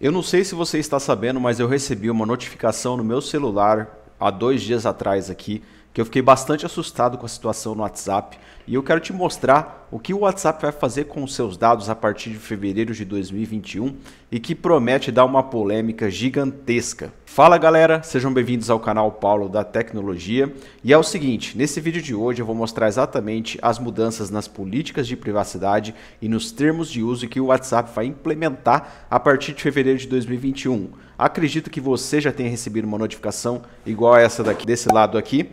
Eu não sei se você está sabendo, mas eu recebi uma notificação no meu celular há dois dias atrás aqui, que eu fiquei bastante assustado com a situação no WhatsApp e eu quero te mostrar o que o WhatsApp vai fazer com os seus dados a partir de fevereiro de 2021 e que promete dar uma polêmica gigantesca. Fala galera, sejam bem-vindos ao canal Paulo da Tecnologia. E é o seguinte, nesse vídeo de hoje eu vou mostrar exatamente as mudanças nas políticas de privacidade e nos termos de uso que o WhatsApp vai implementar a partir de fevereiro de 2021. Acredito que você já tenha recebido uma notificação igual a essa daqui desse lado aqui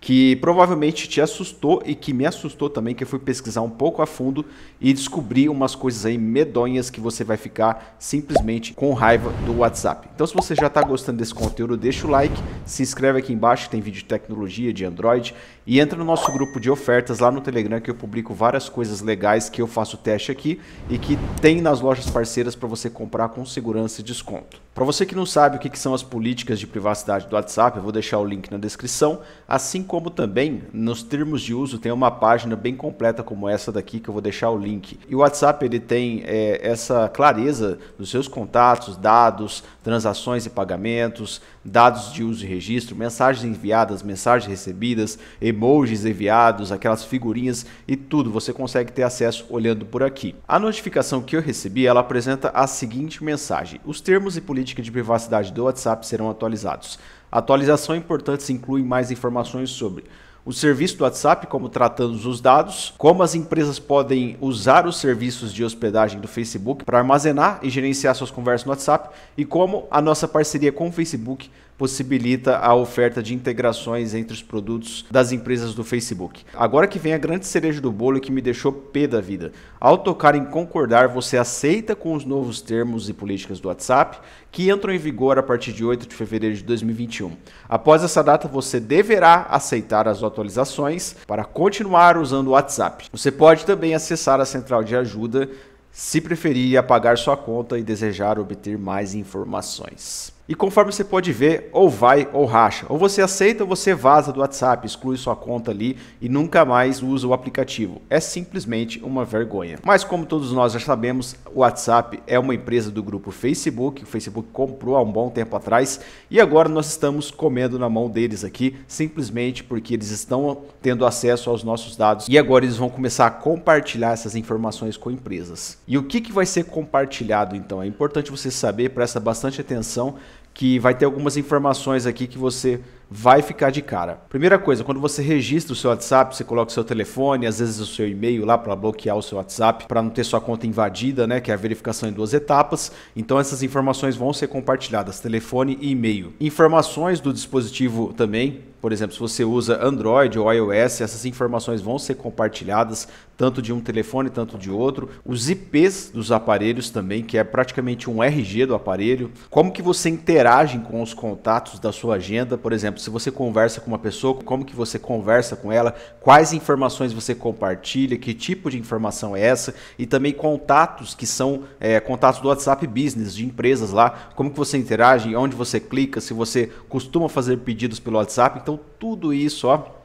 que provavelmente te assustou e que me assustou também, que eu fui pesquisar um pouco a fundo e descobri umas coisas aí medonhas que você vai ficar simplesmente com raiva do WhatsApp. Então se você já está gostando desse conteúdo, deixa o like, se inscreve aqui embaixo que tem vídeo de tecnologia, de Android e entra no nosso grupo de ofertas lá no Telegram que eu publico várias coisas legais que eu faço teste aqui e que tem nas lojas parceiras para você comprar com segurança e desconto. Para você que não sabe o que, são as políticas de privacidade do WhatsApp, eu vou deixar o link na descrição, assim como também nos termos de uso tem uma página bem completa como essa daqui que eu vou deixar o link. E o WhatsApp ele tem é, essa clareza dos seus contatos, dados, transações e pagamentos, dados de uso e registro, mensagens enviadas, mensagens recebidas, emojis enviados, aquelas figurinhas e tudo você consegue ter acesso olhando por aqui. A notificação que eu recebi ela apresenta a seguinte mensagem: os termos e política de privacidade do WhatsApp serão atualizados. Atualizações atualização importantes inclui mais informações sobre o serviço do WhatsApp, como tratamos os dados, como as empresas podem usar os serviços de hospedagem do Facebook para armazenar e gerenciar suas conversas no WhatsApp e como a nossa parceria com o Facebook possibilita a oferta de integrações entre os produtos das empresas do Facebook. Agora que vem a grande cereja do bolo que me deixou pé da vida. Ao tocar em concordar, você aceita com os novos termos e políticas do WhatsApp, que entram em vigor a partir de 8 de fevereiro de 2021. Após essa data, você deverá aceitar as atualizações para continuar usando o WhatsApp. Você pode também acessar a central de ajuda se preferir apagar sua conta e desejar obter mais informações. E conforme você pode ver, ou vai ou racha. Ou você aceita ou você vaza do WhatsApp, exclui sua conta ali e nunca mais usa o aplicativo. É simplesmente uma vergonha. Mas como todos nós já sabemos, o WhatsApp é uma empresa do grupo Facebook. O Facebook comprou há um bom tempo atrás e agora nós estamos comendo na mão deles aqui, simplesmente porque eles estão tendo acesso aos nossos dados e agora eles vão começar a compartilhar essas informações com empresas. E o que, que vai ser compartilhado então? É importante você saber, presta bastante atenção que vai ter algumas informações aqui que você vai ficar de cara. Primeira coisa, quando você registra o seu WhatsApp, você coloca o seu telefone, às vezes o seu e-mail lá para bloquear o seu WhatsApp, para não ter sua conta invadida, né, que é a verificação em duas etapas. Então essas informações vão ser compartilhadas, telefone e e-mail. Informações do dispositivo também, por exemplo, se você usa Android ou iOS, essas informações vão ser compartilhadas tanto de um telefone, tanto de outro. Os IPs dos aparelhos também, que é praticamente um RG do aparelho. Como que você interage com os contatos da sua agenda, por exemplo, se você conversa com uma pessoa, como que você conversa com ela, quais informações você compartilha, que tipo de informação é essa e também contatos que são é, contatos do WhatsApp Business de empresas lá, como que você interage, onde você clica, se você costuma fazer pedidos pelo WhatsApp, então tudo isso, ó,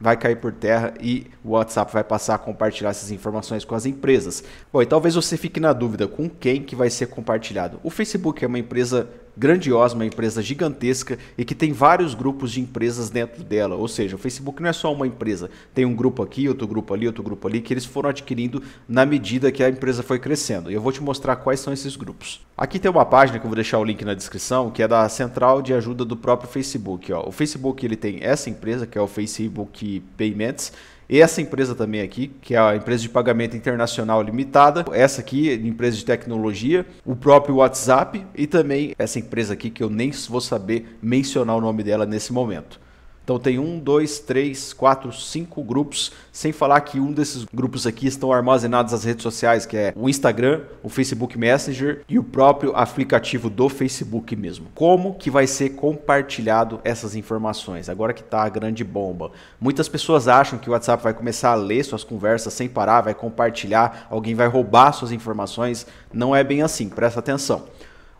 vai cair por terra e o WhatsApp vai passar a compartilhar essas informações com as empresas. Bom, e talvez você fique na dúvida com quem que vai ser compartilhado. O Facebook é uma empresa grandiosa, uma empresa gigantesca e que tem vários grupos de empresas dentro dela. Ou seja, o Facebook não é só uma empresa, tem um grupo aqui, outro grupo ali, outro grupo ali, que eles foram adquirindo na medida que a empresa foi crescendo. E eu vou te mostrar quais são esses grupos. Aqui tem uma página que eu vou deixar o link na descrição, que é da central de ajuda do próprio Facebook. Ó. O Facebook ele tem essa empresa, que é o Facebook Payments, e essa empresa também aqui, que é a empresa de pagamento internacional limitada, essa aqui, empresa de tecnologia, o próprio WhatsApp e também essa empresa aqui que eu nem vou saber mencionar o nome dela nesse momento. Então tem um, dois, três, quatro, cinco grupos, sem falar que um desses grupos aqui estão armazenados nas redes sociais, que é o Instagram, o Facebook Messenger e o próprio aplicativo do Facebook mesmo. Como que vai ser compartilhado essas informações? Agora que está a grande bomba. Muitas pessoas acham que o WhatsApp vai começar a ler suas conversas sem parar, vai compartilhar, alguém vai roubar suas informações. Não é bem assim, presta atenção.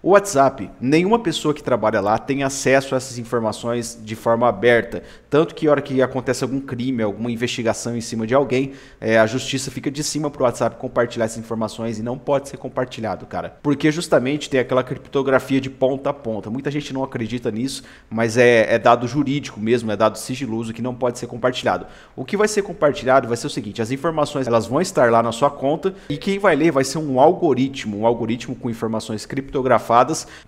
O WhatsApp, nenhuma pessoa que trabalha lá tem acesso a essas informações de forma aberta. Tanto que, hora que acontece algum crime, alguma investigação em cima de alguém, é, a justiça fica de cima para o WhatsApp compartilhar essas informações e não pode ser compartilhado, cara. Porque justamente tem aquela criptografia de ponta a ponta. Muita gente não acredita nisso, mas é, é dado jurídico mesmo, é dado sigiloso que não pode ser compartilhado. O que vai ser compartilhado vai ser o seguinte: as informações elas vão estar lá na sua conta e quem vai ler vai ser um algoritmo, um algoritmo com informações criptografadas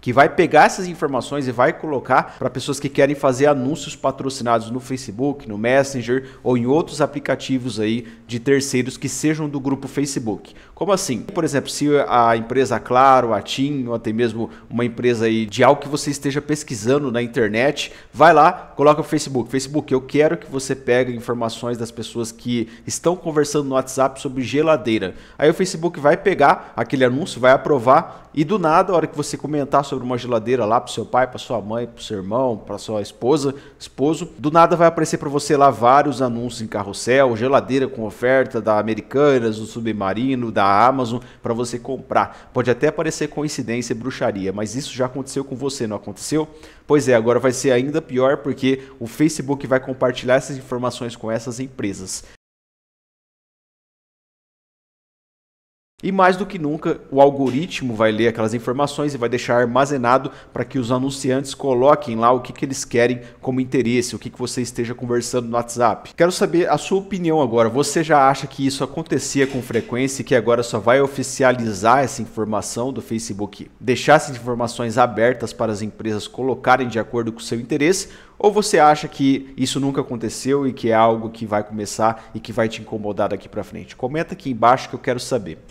que vai pegar essas informações e vai colocar para pessoas que querem fazer anúncios patrocinados no Facebook, no Messenger ou em outros aplicativos aí de terceiros que sejam do grupo Facebook. Como assim? Por exemplo, se a empresa Claro, a TIM, ou até mesmo uma empresa aí de algo que você esteja pesquisando na internet, vai lá, coloca o Facebook. Facebook, eu quero que você pegue informações das pessoas que estão conversando no WhatsApp sobre geladeira. Aí o Facebook vai pegar aquele anúncio, vai aprovar e do nada, a hora que você comentar sobre uma geladeira lá pro seu pai, pra sua mãe, pro seu irmão, pra sua esposa, esposo, do nada vai aparecer para você lá vários anúncios em carrossel, geladeira com oferta da Americanas, do Submarino, da Amazon, para você comprar. Pode até parecer coincidência e bruxaria, mas isso já aconteceu com você, não aconteceu? Pois é, agora vai ser ainda pior porque o Facebook vai compartilhar essas informações com essas empresas. E mais do que nunca, o algoritmo vai ler aquelas informações e vai deixar armazenado para que os anunciantes coloquem lá o que, que eles querem como interesse, o que, que você esteja conversando no WhatsApp. Quero saber a sua opinião agora. Você já acha que isso acontecia com frequência e que agora só vai oficializar essa informação do Facebook? Deixar essas informações abertas para as empresas colocarem de acordo com o seu interesse? Ou você acha que isso nunca aconteceu e que é algo que vai começar e que vai te incomodar daqui para frente? Comenta aqui embaixo que eu quero saber.